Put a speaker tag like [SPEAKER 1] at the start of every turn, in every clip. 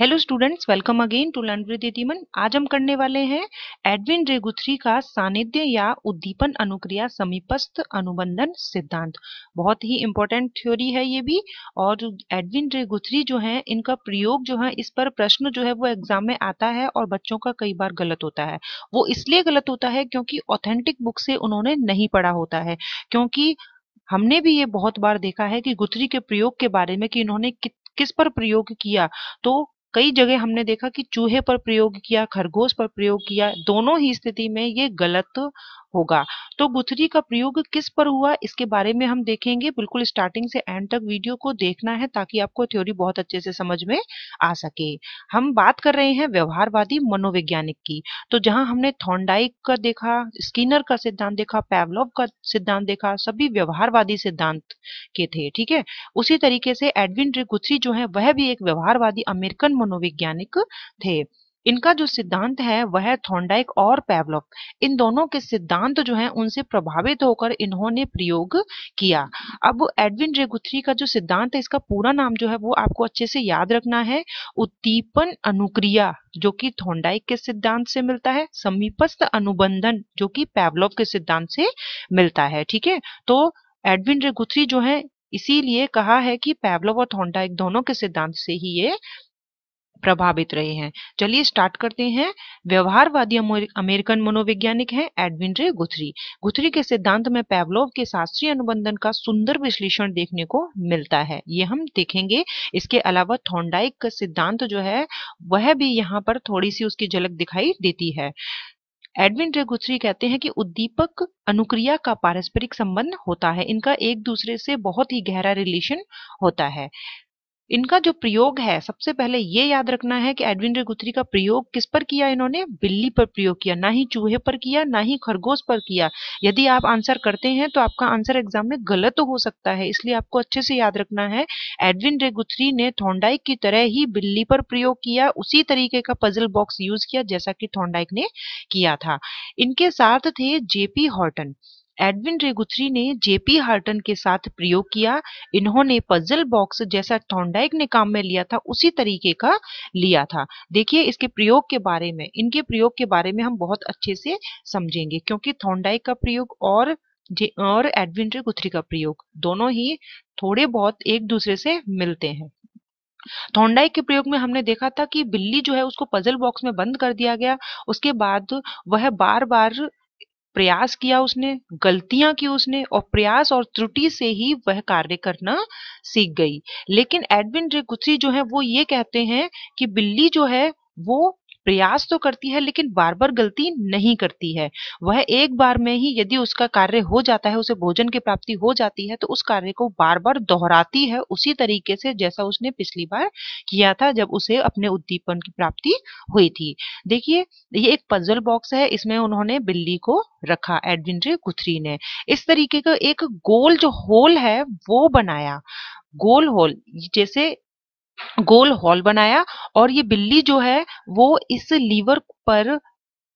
[SPEAKER 1] hello students welcome again to learn with यतिमन आज हम करने वाले हैं एडविन रेगुथ्री का सानिध्य या उद्दीपन अनुक्रिया समीपस्थ अनुबंधन सिद्धांत बहुत ही इंपॉर्टेंट थ्योरी है ये भी और एडविन रेगुथ्री जो है इनका प्रयोग जो है इस पर प्रश्न जो है वो एग्जाम में आता है और बच्चों का कई बार गलत होता है वो इसलिए गलत होता है क्योंकि ऑथेंटिक बुक से उन्होंने नहीं पढ़ा होता है क्योंकि हमने भी ये बहुत बार देखा है कि गुथरी के प्रयोग के बारे में कि इन्होंने किस पर प्रयोग किया तो कई जगह हमने देखा कि चूहे पर प्रयोग किया खरगोश पर प्रयोग किया दोनों ही स्थिति में ये गलत होगा तो गुथरी का प्रयोग किस पर हुआ इसके बारे में हम देखेंगे बिल्कुल स्टार्टिंग से एंड तक वीडियो को देखना है ताकि आपको थ्योरी बहुत अच्छे से समझ में आ सके हम बात कर रहे हैं व्यवहारवादी मनोवैज्ञानिक की तो जहां हमने थॉन्डाइक का देखा स्किनर का सिद्धांत देखा पैवलोव का सिद्धांत देखा सभी व्यवहारवादी सिद्धांत के थे ठीक है उसी तरीके से एडविन गुथरी जो है वह भी एक व्यवहारवादी अमेरिकन मनोवैज्ञानिक थे इनका जो सिद्धांत है वह थोंडाइक और पेवलॉव इन दोनों के सिद्धांत जो है उनसे प्रभावित होकर इन्होंने प्रयोग किया अब एडविन रेगुथ्री का जो सिद्धांत है इसका पूरा नाम जो है वो आपको अच्छे से याद रखना है उद्दीपन अनुक्रिया जो कि थोंडाइक के सिद्धांत से मिलता है समीपस्थ अनुबंधन जो कि पेवलॉव के सिद्धांत से मिलता है ठीक है तो एडविन रेगुथ्री जो है इसीलिए कहा है कि पेवलोव और थोंडाइक दोनों के सिद्धांत से ही ये प्रभावित रहे हैं चलिए स्टार्ट करते हैं व्यवहारवादी अमेरिकन मनोवैज्ञानिक हैं एडविन रे गुथरी गुथरी के सिद्धांत में पैवलोव के शास्त्रीय अनुबंधन का सुंदर विश्लेषण देखने को मिलता है ये हम देखेंगे इसके अलावा थोंडाइक का सिद्धांत जो है वह भी यहाँ पर थोड़ी सी उसकी झलक दिखाई देती है एडविन रे गुथरी कहते हैं कि उद्दीपक अनुक्रिया का पारस्परिक संबंध होता है इनका एक दूसरे से बहुत ही गहरा रिलेशन होता है इनका जो प्रयोग है सबसे पहले ये याद रखना है कि एडविन गुथरी का प्रयोग किस पर किया इन्होंने बिल्ली पर प्रयोग किया ना ही चूहे पर किया ना ही खरगोश पर किया यदि आप आंसर करते हैं तो आपका आंसर एग्जाम में गलत हो सकता है इसलिए आपको अच्छे से याद रखना है एडविन रेगुथरी ने थोंडाइक की तरह ही बिल्ली पर प्रयोग किया उसी तरीके का पजल बॉक्स यूज किया जैसा कि थोंडाइक ने किया था इनके साथ थे जेपी हॉर्टन एडविन रेगुथरी ने जेपी हार्टन के साथ प्रयोग किया इन्होंने पजल बॉक्स जैसा थॉन्डाइक ने काम में लिया था उसी तरीके का लिया था देखिए इसके प्रयोग के बारे में इनके प्रयोग के बारे में हम बहुत अच्छे से समझेंगे क्योंकि थॉन्डाइक का प्रयोग और जे और एडविन रेगुथरी का प्रयोग दोनों ही थोड़े बहुत एक दूसरे से मिलते हैं थोंडाई के प्रयोग में हमने देखा था कि बिल्ली जो है उसको पजल बॉक्स में बंद कर दिया गया उसके बाद वह बार बार प्रयास किया उसने गलतियां की उसने और प्रयास और त्रुटि से ही वह कार्य करना सीख गई लेकिन एडविन रे गुथरी जो है वो ये कहते हैं कि बिल्ली जो है वो प्रयास तो करती है लेकिन बार बार गलती नहीं करती है वह एक बार में ही यदि उसका कार्य हो जाता है उसे भोजन की प्राप्ति हो जाती है तो उस कार्य को बार बार दोहराती है उसी तरीके से जैसा उसने पिछली बार किया था जब उसे अपने उद्दीपन की प्राप्ति हुई थी देखिए ये एक पजल बॉक्स है इसमें उन्होंने बिल्ली को रखा एडविनरी गुथरी ने इस तरीके का एक गोल जो होल है वो बनाया गोल होल जैसे गोल हॉल बनाया और ये बिल्ली जो है वो इस लीवर पर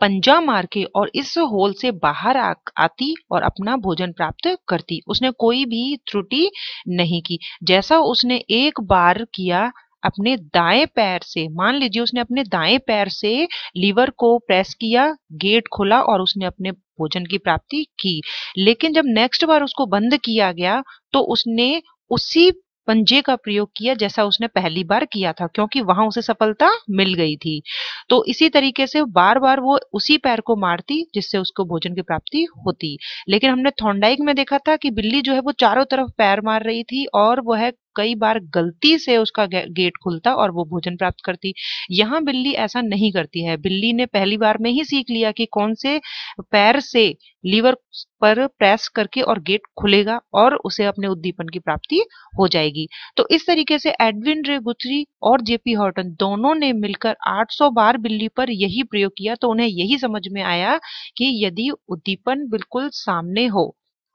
[SPEAKER 1] पंजा मार के और इस होल से बाहर आ, आती और अपना भोजन प्राप्त करती उसने कोई भी त्रुटि नहीं की जैसा उसने एक बार किया अपने दाएं पैर से मान लीजिए उसने अपने दाएं पैर से लीवर को प्रेस किया गेट खोला और उसने अपने भोजन की प्राप्ति की लेकिन जब नेक्स्ट बार उसको बंद किया गया तो उसने उसी पंजे का प्रयोग किया जैसा उसने पहली बार किया था क्योंकि वहां उसे सफलता मिल गई थी तो इसी तरीके से बार बार वो उसी पैर को मारती जिससे उसको भोजन की प्राप्ति होती लेकिन हमने थोंडाइक में देखा था कि बिल्ली जो है वो चारों तरफ पैर मार रही थी और वह कई बार गलती से उसका गेट खुलता और वो भोजन प्राप्त करती यहाँ बिल्ली ऐसा नहीं करती है बिल्ली ने पहली बार में ही सीख लिया कि कौन से पैर से लीवर पर प्रेस करके और गेट खुलेगा और उसे अपने उद्दीपन की प्राप्ति हो जाएगी तो इस तरीके से एडविन रे गुथरी और जेपी हॉर्टन दोनों ने मिलकर 800 बार बिल्ली पर यही प्रयोग किया तो उन्हें यही समझ में आया कि यदि उद्दीपन बिल्कुल सामने हो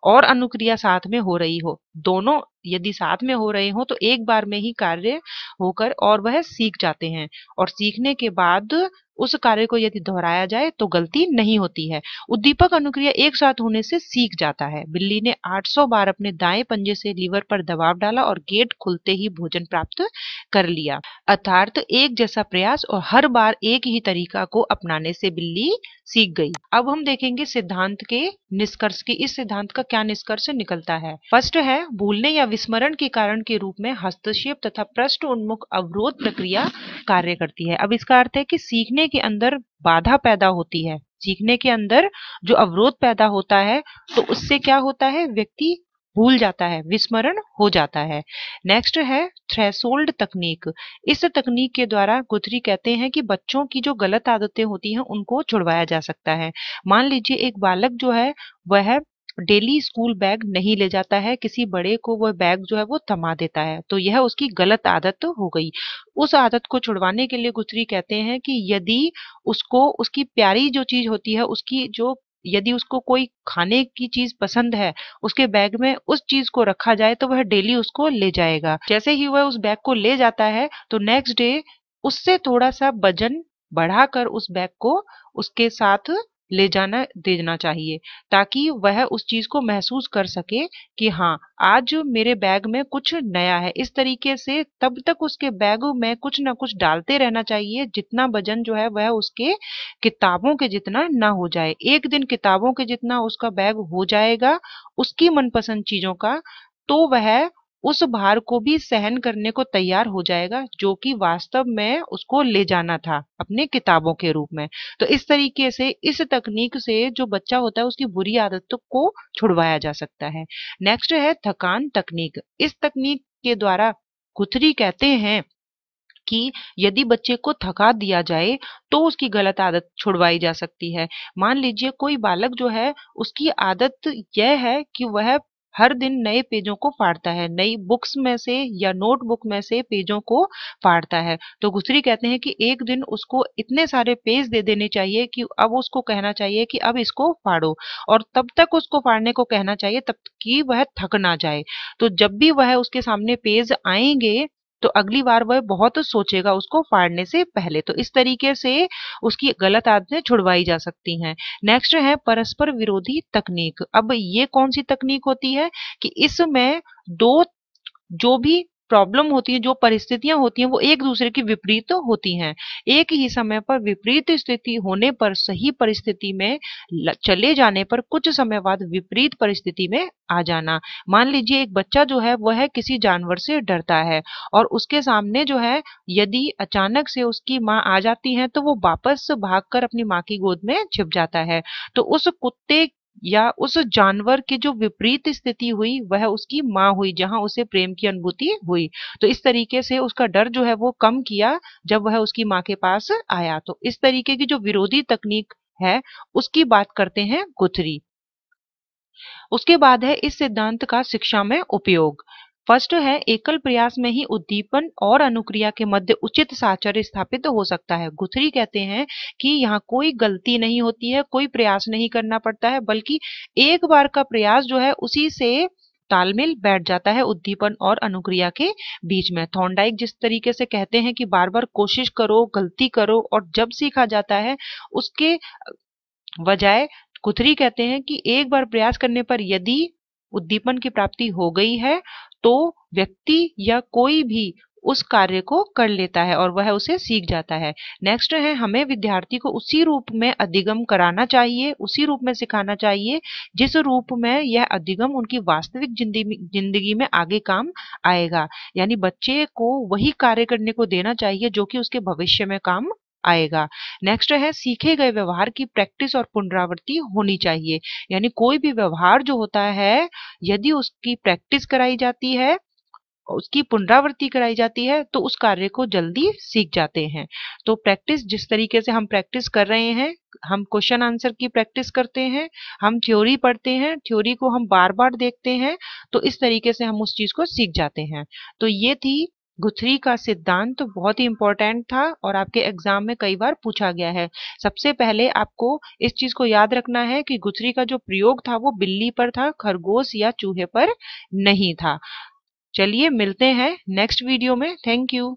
[SPEAKER 1] और अनुक्रिया साथ में हो रही हो दोनों यदि साथ में हो रहे हो तो एक बार में ही कार्य होकर और वह सीख जाते हैं और सीखने के बाद उस कार्य को यदि दोहराया जाए तो गलती नहीं होती है उद्दीपक अनुक्रिया एक साथ होने से सीख जाता है बिल्ली ने 800 बार अपने दाएं पंजे से लीवर पर दबाव डाला और गेट खुलते ही भोजन प्राप्त कर लिया अर्थार्थ एक जैसा प्रयास और हर बार एक ही तरीका को अपनाने से बिल्ली सीख गई अब हम देखेंगे सिद्धांत के निष्कर्ष की इस सिद्धांत का क्या निष्कर्ष निकलता है फर्स्ट है भूलने या विस्मरण के कारण के रूप में हस्तक्षेप तथा पृष्ठ उन्मुख अवरोध प्रक्रिया कार्य करती है अब इसका अर्थ है कि सीखने के अंदर बाधा पैदा होती है सीखने के अंदर जो अवरोध पैदा होता है तो उससे क्या होता है व्यक्ति भूल जाता है विस्मरण हो जाता है नेक्स्ट है थ्रेसोल्ड तकनीक इस तकनीक के द्वारा गुथरी कहते हैं कि बच्चों की जो गलत आदतें होती हैं उनको छुड़वाया जा सकता है मान लीजिए एक बालक जो है वह डेली स्कूल बैग नहीं ले जाता है किसी बड़े को वह बैग जो है वो थमा देता है तो यह उसकी गलत आदत तो हो गई उस आदत को छुड़वाने के लिए गुजरी कहते हैं कि यदि उसको उसकी प्यारी जो चीज होती है उसकी जो यदि उसको कोई खाने की चीज पसंद है उसके बैग में उस चीज को रखा जाए तो वह डेली उसको ले जाएगा जैसे ही वह उस बैग को ले जाता है तो नेक्स्ट डे उससे थोड़ा सा वजन बढ़ाकर उस बैग को उसके साथ ले जाना देना चाहिए ताकि वह उस चीज़ को महसूस कर सके कि हाँ आज मेरे बैग में कुछ नया है इस तरीके से तब तक उसके बैग में कुछ ना कुछ डालते रहना चाहिए जितना वजन जो है वह उसके किताबों के जितना ना हो जाए एक दिन किताबों के जितना उसका बैग हो जाएगा उसकी मनपसंद चीज़ों का तो वह उस भार को भी सहन करने को तैयार हो जाएगा जो कि वास्तव में उसको ले जाना था अपने किताबों के रूप में तो इस तरीके से इस तकनीक से जो बच्चा होता है उसकी बुरी आदतों को छुड़वाया जा सकता है नेक्स्ट है थकान तकनीक इस तकनीक के द्वारा कुथरी कहते हैं कि यदि बच्चे को थका दिया जाए तो उसकी गलत आदत छुड़वाई जा सकती है मान लीजिए कोई बालक जो है उसकी आदत यह है कि वह हर दिन नए पेजों को फाड़ता है नई बुक्स में से या नोटबुक में से पेजों को फाड़ता है तो गुसरी कहते हैं कि एक दिन उसको इतने सारे पेज दे देने चाहिए कि अब उसको कहना चाहिए कि अब इसको फाड़ो और तब तक उसको फाड़ने को कहना चाहिए तब कि वह थक ना जाए तो जब भी वह उसके सामने पेज आएंगे तो अगली बार वह बहुत सोचेगा उसको फाड़ने से पहले तो इस तरीके से उसकी गलत आदतें छुड़वाई जा सकती हैं नेक्स्ट है परस्पर विरोधी तकनीक अब ये कौन सी तकनीक होती है कि इसमें दो जो भी प्रॉब्लम होती है जो परिस्थितियां होती हैं वो एक दूसरे की विपरीत होती हैं एक ही समय पर विपरीत स्थिति होने पर सही परिस्थिति में चले जाने पर कुछ समय बाद विपरीत परिस्थिति में आ जाना मान लीजिए एक बच्चा जो है वह है किसी जानवर से डरता है और उसके सामने जो है यदि अचानक से उसकी माँ आ जाती है तो वो वापस भागकर अपनी माँ की गोद में छिप जाता है तो उस कुत्ते या उस जानवर की जो विपरीत स्थिति हुई वह उसकी माँ हुई जहां उसे प्रेम की अनुभूति हुई तो इस तरीके से उसका डर जो है वो कम किया जब वह उसकी माँ के पास आया तो इस तरीके की जो विरोधी तकनीक है उसकी बात करते हैं गुथरी उसके बाद है इस सिद्धांत का शिक्षा में उपयोग फर्स्ट है एकल प्रयास में ही उद्दीपन और अनुक्रिया के मध्य उचित साचर स्थापित तो हो सकता है गुथरी कहते हैं कि यहाँ कोई गलती नहीं होती है कोई प्रयास नहीं करना पड़ता है बल्कि एक बार का प्रयास जो है उसी से तालमेल बैठ जाता है उद्दीपन और अनुक्रिया के बीच में थॉन्डाइक जिस तरीके से कहते हैं कि बार बार कोशिश करो गलती करो और जब सीखा जाता है उसके बजाय कुथरी कहते हैं कि एक बार प्रयास करने पर यदि उद्दीपन की प्राप्ति हो गई है तो व्यक्ति या कोई भी उस कार्य को कर लेता है और वह उसे सीख जाता है नेक्स्ट है हमें विद्यार्थी को उसी रूप में अधिगम कराना चाहिए उसी रूप में सिखाना चाहिए जिस रूप में यह अधिगम उनकी वास्तविक जिंदगी में आगे काम आएगा यानी बच्चे को वही कार्य करने को देना चाहिए जो कि उसके भविष्य में काम आएगा नेक्स्ट है सीखे गए व्यवहार की प्रैक्टिस और पुनरावृत्ति होनी चाहिए यानी कोई भी व्यवहार जो होता है यदि उसकी प्रैक्टिस कराई जाती है उसकी पुनरावृत्ति कराई जाती है तो उस कार्य को जल्दी सीख जाते हैं तो प्रैक्टिस जिस तरीके से हम प्रैक्टिस कर रहे हैं हम क्वेश्चन आंसर की प्रैक्टिस करते हैं हम थ्योरी पढ़ते हैं थ्योरी को हम बार बार देखते हैं तो इस तरीके से हम उस चीज को सीख जाते हैं तो ये थी गुथरी का सिद्धांत तो बहुत ही इंपॉर्टेंट था और आपके एग्जाम में कई बार पूछा गया है सबसे पहले आपको इस चीज को याद रखना है कि गुथरी का जो प्रयोग था वो बिल्ली पर था खरगोश या चूहे पर नहीं था चलिए मिलते हैं नेक्स्ट वीडियो में थैंक यू